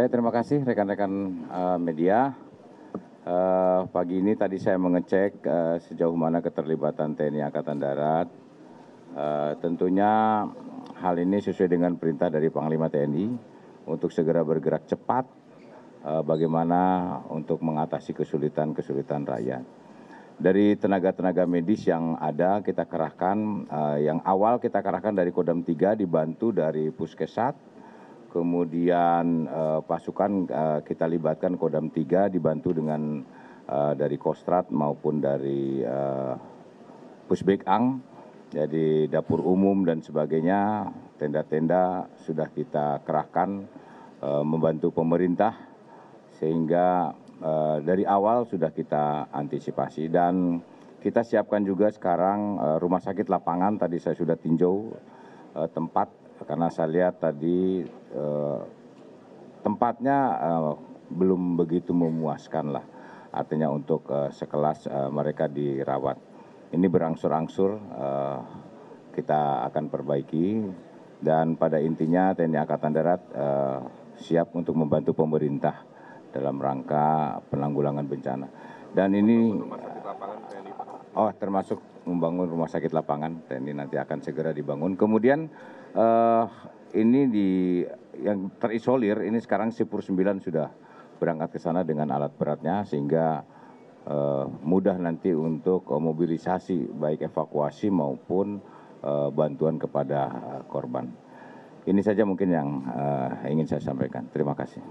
Baik, eh, terima kasih rekan-rekan uh, media. Uh, pagi ini tadi saya mengecek uh, sejauh mana keterlibatan TNI Angkatan Darat. Uh, tentunya hal ini sesuai dengan perintah dari Panglima TNI untuk segera bergerak cepat uh, bagaimana untuk mengatasi kesulitan-kesulitan rakyat. Dari tenaga-tenaga medis yang ada kita kerahkan, uh, yang awal kita kerahkan dari Kodam 3 dibantu dari Puskesat, kemudian eh, pasukan eh, kita libatkan kodam tiga dibantu dengan eh, dari kostrat maupun dari pusbek ang jadi dapur umum dan sebagainya tenda-tenda sudah kita kerahkan membantu pemerintah sehingga dari awal sudah kita antisipasi dan kita siapkan juga sekarang rumah sakit lapangan tadi saya sudah tinjau tempat karena saya lihat tadi eh, tempatnya eh, belum begitu memuaskan lah artinya untuk eh, sekelas eh, mereka dirawat ini berangsur-angsur eh, kita akan perbaiki dan pada intinya TNI Angkatan Darat eh, siap untuk membantu pemerintah dalam rangka penanggulangan bencana dan ini Oh, termasuk membangun rumah sakit lapangan TNI nanti akan segera dibangun. Kemudian uh, ini di yang terisolir ini sekarang Sipur 9 sudah berangkat ke sana dengan alat beratnya sehingga uh, mudah nanti untuk eh, mobilisasi baik evakuasi maupun uh, bantuan kepada korban. Ini saja mungkin yang uh, ingin saya sampaikan. Terima kasih.